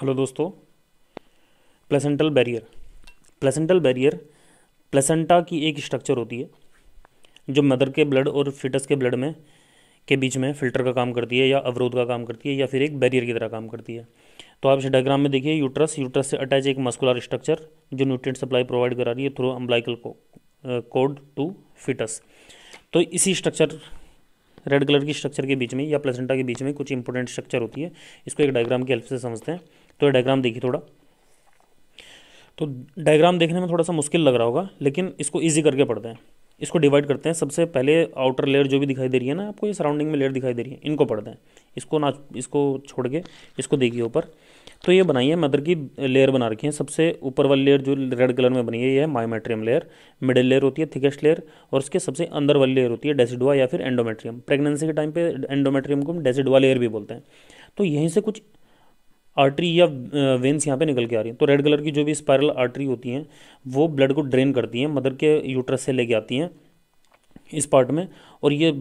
hello दोस्तों placental barrier placental barrier placenta की एक स्ट्रक्चर होती है जो मदर के ब्लड और फिटस के ब्लड में के बीच में फिल्टर का काम करती है या अवरोध का काम करती है या फिर एक बैरियर की तरह काम करती है तो आप इस डायग्राम में देखिए यूट्रस यूट्रस से अटैच एक मस्कुलर स्ट्रक्चर जो न्यूट्रिएंट सप्लाई प्रोवाइड करा रही है through umbilical cord to foetus तो इसी स्ट्रक्चर रेड कलर की स्ट्रक्चर के बीच में या प्लेसेंटा के बीच में कुछ इंपॉर्टेंट स्ट्रक्चर होती है इसको एक डायग्राम की हेल्प से समझते हैं तो डायग्राम देखिए थोड़ा तो डायग्राम देखने में थोड़ा सा मुश्किल लग रहा होगा लेकिन इसको ईजी करके पढ़ते हैं इसको डिवाइड करते हैं सबसे पहले आउटर लेयर जो भी दिखाई दे रही है ना आपको ये सराउंडिंग में लेयर दिखाई दे रही है इनको पढ़ते हैं इसको ना इसको छोड़ के इसको देखिए ऊपर तो ये बनाई है मदर की लेयर बना रखी है सबसे ऊपर वाली लेयर जो रेड कलर में बनी है ये है मायोमेट्रियम लेयर मिडिल लेयर होती है थिकेस्ट लेयर और उसके सबसे अंदर वाली लेयर होती है डेसिडुआ या फिर एंडोमेट्रियम प्रेगनेंसी के टाइम पे एंडोमेट्रियम को हम डेसिडुआ लेयर भी बोलते हैं तो यहीं से कुछ आर्टरी या वेंस यहाँ पे निकल के आ रही है तो रेड कलर की जो भी स्पायरल आर्टरी होती हैं वो ब्लड को ड्रेन करती हैं मदर के यूट्रस से लेके आती हैं इस पार्ट में और ये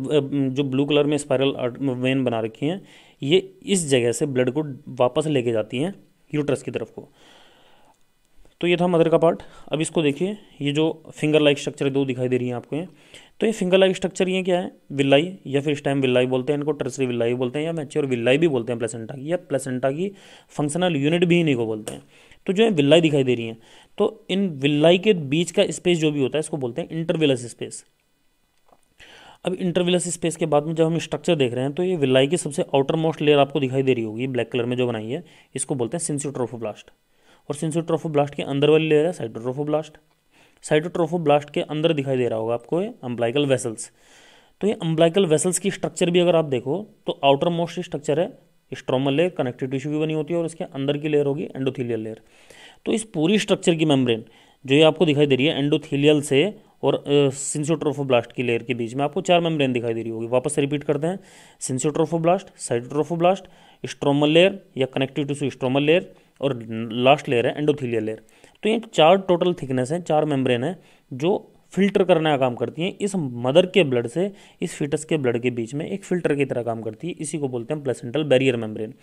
जो ब्लू कलर में स्पायरल वेन बना रखी हैं ये इस जगह से ब्लड को वापस लेके जाती हैं यूट्रस की तरफ को तो ये था मदर का पार्ट अब इसको देखिए ये जो फिंगर लाइक स्ट्रक्चर दो दिखाई दे रही हैं आपको ये तो ये फिंगर लाइक स्ट्रक्चर ये क्या है विल्लाई या फिर इस टाइम विल्लाई बोलते हैं इनको टर्सरी विल्लाई बोलते हैं या मैच्योर विल्लाई भी बोलते हैं प्लेसेंटा की या प्लेसेंटा की फंक्शनल यूनिट भी इन्हीं को बोलते हैं तो जो है विल्लाई दिखाई दे रही हैं तो इन विल्लाई के बीच का स्पेस जो भी होता है इसको बोलते हैं इंटरविलस स्पेस अब इंटरविलस स्पेस के बाद में जब हम स्ट्रक्चर देख रहे हैं तो ये विल्लाई की सबसे आउटर मोस्ट लेयर आपको दिखाई दे रही होगी ब्लैक कलर में जो बनाई है इसको बोलते हैं सिंसियोट्रोफोब्लास्ट और ब्लास्ट के अंदर वाली लेयर है साइटोट्रोफो ब्लास्ट के अंदर दिखाई दे रहा होगा आपको ये अम्बलाइकल वेसल्स तो ये अम्बलाइकल वेसल्स की स्ट्रक्चर भी अगर आप देखो तो आउटर मोस्ट स्ट्रक्चर है स्ट्रोमल लेयर कनेक्टिव टिश्यू भी बनी होती है और इसके अंदर की लेयर होगी एंडोथीलियल लेयर तो इस पूरी स्ट्रक्चर की मेम्ब्रेन जो ये आपको दिखाई दे रही है एंडोथीलियल से और सिंसोट्रोफोब्लास्ट की लेयर के बीच में आपको चार मेम्ब्रेन दिखाई दे रही होगी वापस रिपीट करते हैं blast cytotrophoblast stromal layer या कनेक्टिव टिश्यू स्ट्रोमल लेयर और लास्ट लेयर है एंडोथीलिया लेयर तो ये चार टोटल थिकनेस हैं चार मेम्ब्रेन है जो फिल्टर करने का काम करती हैं इस मदर के ब्लड से इस फीटस के ब्लड के बीच में एक फिल्टर की तरह काम करती है इसी को बोलते हैं प्लेसेंटल बैरियर मेम्ब्रेन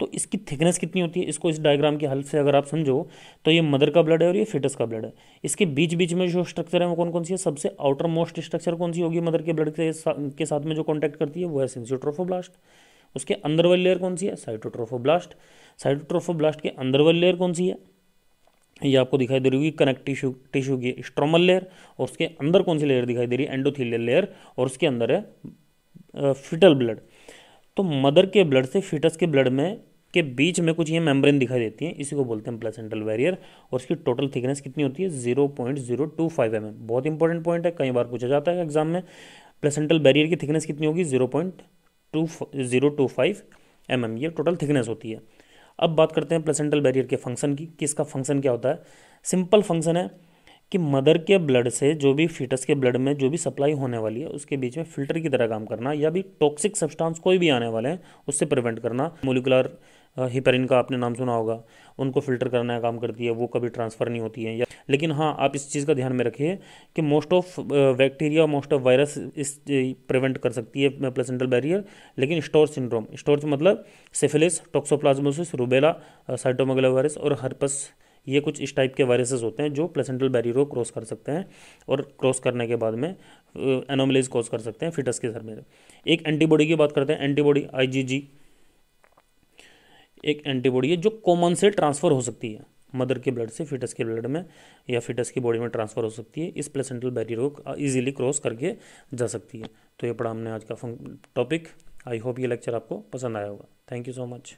तो इसकी थिकनेस कितनी होती है इसको इस डायग्राम की हेल्प से अगर आप समझो तो ये मदर का ब्लड है और ये फिटस का ब्लड है इसके बीच बीच में जो स्ट्रक्चर है वो कौन कौन सी है सबसे आउटर मोस्ट स्ट्रक्चर कौन सी होगी मदर के ब्लड के साथ में जो कॉन्टैक्ट करती है वो है सिंसियोट्रोफोब्लास्ट उसके अंदर वाली लेयर कौन सी है साइटोट्रोफोब्लास्ट साइटोट्रोफोब्लास्ट के अंदर वाली लेयर कौन सी है ये आपको दिखाई दे रही होगी कनेक्ट टिश्यू टिश्यू की स्ट्रोमल लेयर और उसके अंदर कौन सी लेयर दिखाई दे रही है एंडोथीलियल लेयर और उसके अंदर है फिटल ब्लड तो मदर के ब्लड से फिटस के ब्लड में के बीच में कुछ ये मेम्ब्रेन दिखाई देती है इसी को बोलते हैं प्लेसेंटल बैरियर और इसकी टोटल थिकनेस कितनी होती है zero point zero two five m बहुत इंपॉर्टेंट पॉइंट है कई बार पूछा जाता है एग्जाम में प्लेसेंटल बैरियर की थिकनेस कितनी होगी zero point two zero two five m m ये टोटल थिकनेस होती है अब बात करते हैं प्लेसेंटल बैरियर के फंक्शन की कि इसका फंक्शन क्या होता है सिंपल फंक्शन है कि मदर के ब्लड से जो भी फीटस के ब्लड में जो भी सप्लाई होने वाली है उसके बीच में फिल्टर की तरह काम करना या भी टॉक्सिक सब्सटेंस कोई भी आने वाले हैं उससे प्रिवेंट करना मोलिकुलर हिपरिन का आपने नाम सुना होगा उनको फिल्टर करने का काम करती है वो कभी ट्रांसफ़र नहीं होती है या लेकिन हाँ आप इस चीज़ का ध्यान में रखिए कि most of bacteria most of virus इस प्रिवेंट कर सकती है प्लेसेंटल बैरियर लेकिन स्टोर सिंड्रोम स्टोर मतलब सिफिलिस टोक्सोप्लाजमोसिस रूबेला साइटोमेगलोवायरस और हर्पस ये कुछ इस टाइप के वायरसेस होते हैं जो प्लेसेंटल बैरियर को क्रॉस कर सकते हैं और क्रॉस करने के बाद में एनोमलीज कॉज कर सकते हैं फिटस के सर में एक एंटीबॉडी की बात करते हैं एंटीबॉडी आईजीजी एक एंटीबॉडी है जो कॉमन से ट्रांसफ़र हो सकती है मदर के ब्लड से फिटस के ब्लड में या फिटस की बॉडी में ट्रांसफ़र हो सकती है इस प्लेसेंटल बैरियर को ईजिली क्रॉस करके जा सकती है तो ये पढ़ा हमने आज का टॉपिक आई होप ये लेक्चर आपको पसंद आया होगा थैंक यू सो मच